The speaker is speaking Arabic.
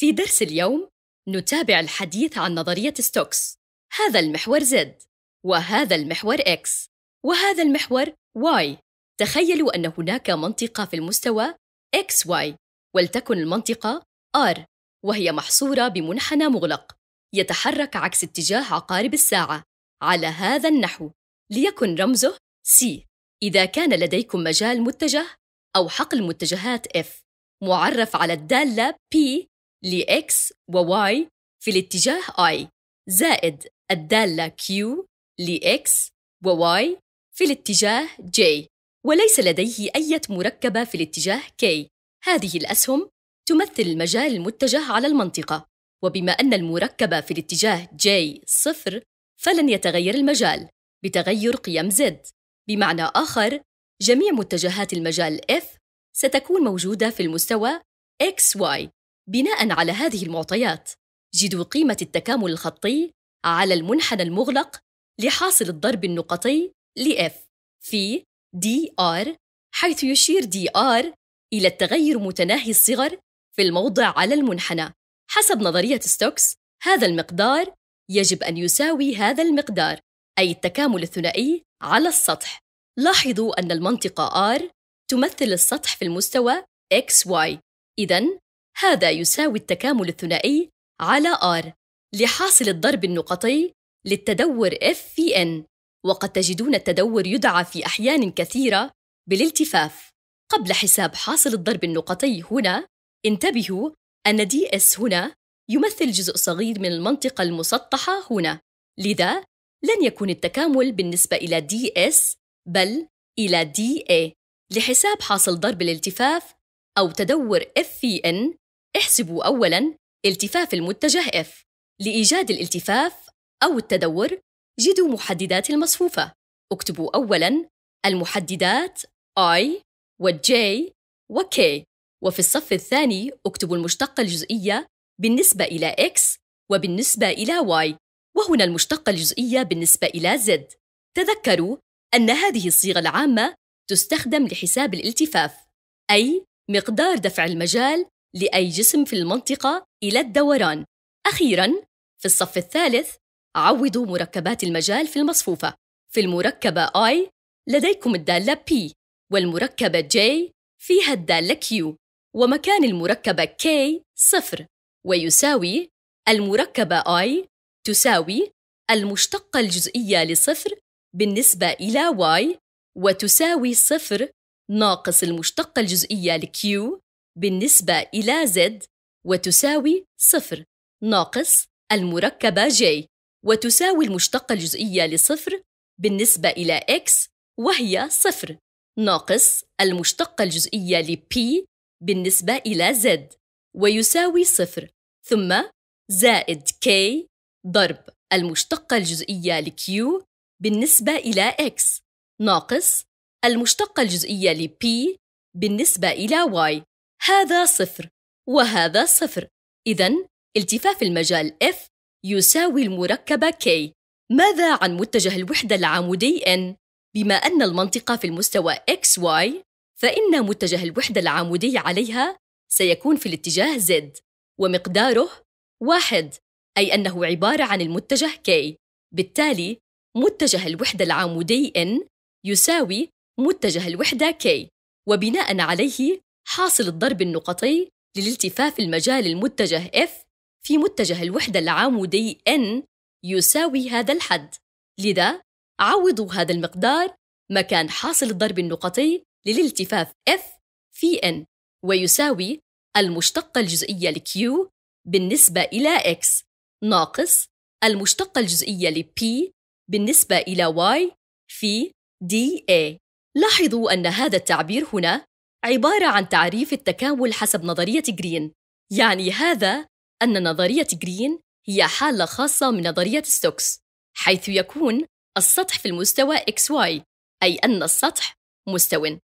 في درس اليوم نتابع الحديث عن نظرية ستوكس هذا المحور Z وهذا المحور X وهذا المحور Y تخيلوا أن هناك منطقة في المستوى XY ولتكن المنطقة R وهي محصورة بمنحنى مغلق يتحرك عكس اتجاه عقارب الساعة على هذا النحو ليكن رمزه C إذا كان لديكم مجال متجه أو حقل متجهات F معرف على الدالة P لـ X و Y في الاتجاه I زائد الدالة Q لـ X و Y في الاتجاه J وليس لديه أي مركبة في الاتجاه K هذه الأسهم تمثل المجال المتجه على المنطقة وبما أن المركبة في الاتجاه J صفر فلن يتغير المجال بتغير قيم Z بمعنى آخر جميع متجهات المجال F ستكون موجودة في المستوى XY بناء على هذه المعطيات جدوا قيمة التكامل الخطي على المنحنى المغلق لحاصل الضرب النقطي ل F في DR حيث يشير DR إلى التغير متناهي الصغر في الموضع على المنحنى حسب نظرية ستوكس هذا المقدار يجب أن يساوي هذا المقدار أي التكامل الثنائي على السطح لاحظوا أن المنطقة R تمثل السطح في المستوى XY إذا هذا يساوي التكامل الثنائي على R لحاصل الضرب النقطي للتدور F في N وقد تجدون التدور يدعى في أحيان كثيرة بالالتفاف قبل حساب حاصل الضرب النقطي هنا انتبهوا أن DS هنا يمثل جزء صغير من المنطقة المسطحة هنا لذا لن يكون التكامل بالنسبة إلى DS بل إلى DA لحساب حاصل ضرب الالتفاف أو تدور F في N احسبوا أولاً التفاف المتجه F لإيجاد الالتفاف أو التدور جدوا محددات المصفوفة اكتبوا أولاً المحددات I و J و K وفي الصف الثاني اكتبوا المشتقة الجزئية بالنسبة إلى X وبالنسبة إلى Y وهنا المشتقة الجزئية بالنسبة إلى Z تذكروا أن هذه الصيغة العامة تستخدم لحساب الالتفاف أي مقدار دفع المجال لأي جسم في المنطقة إلى الدوران. أخيراً، في الصف الثالث، عوضوا مركبات المجال في المصفوفة. في المركبة I لديكم الدالة P، والمركبة J فيها الدالة Q، ومكان المركبة K صفر، ويساوي المركبة I تساوي المشتقة الجزئية لصفر بالنسبة إلى y وتساوي صفر ناقص المشتقة الجزئية Q بالنسبة إلى Z وتساوي صفر ناقص المركبة J وتساوي المشتقة الجزئية لصفر بالنسبة إلى X وهي صفر ناقص المشتقة الجزئية ل P بالنسبة إلى Z ويساوي صفر ثم زائد K ضرب المشتقة الجزئية ل Q بالنسبة إلى X ناقص المشتقة الجزئية ل P بالنسبة إلى Y هذا صفر وهذا صفر إذا التفاف المجال F يساوي المركبة K ماذا عن متجه الوحدة العمودي N؟ بما أن المنطقة في المستوى XY فإن متجه الوحدة العمودي عليها سيكون في الاتجاه Z ومقداره واحد أي أنه عبارة عن المتجه K بالتالي متجه الوحدة العمودي N يساوي متجه الوحدة K وبناء عليه حاصل الضرب النقطي للالتفاف المجال المتجه F في متجه الوحدة العامودي N يساوي هذا الحد لذا عوضوا هذا المقدار مكان حاصل الضرب النقطي للالتفاف F في N ويساوي المشتقة الجزئية ل Q بالنسبة إلى X ناقص المشتقة الجزئية ل P بالنسبة إلى Y في DA لاحظوا أن هذا التعبير هنا عبارة عن تعريف التكامل حسب نظرية جرين يعني هذا أن نظرية جرين هي حالة خاصة من نظرية ستوكس حيث يكون السطح في المستوى XY أي أن السطح مستو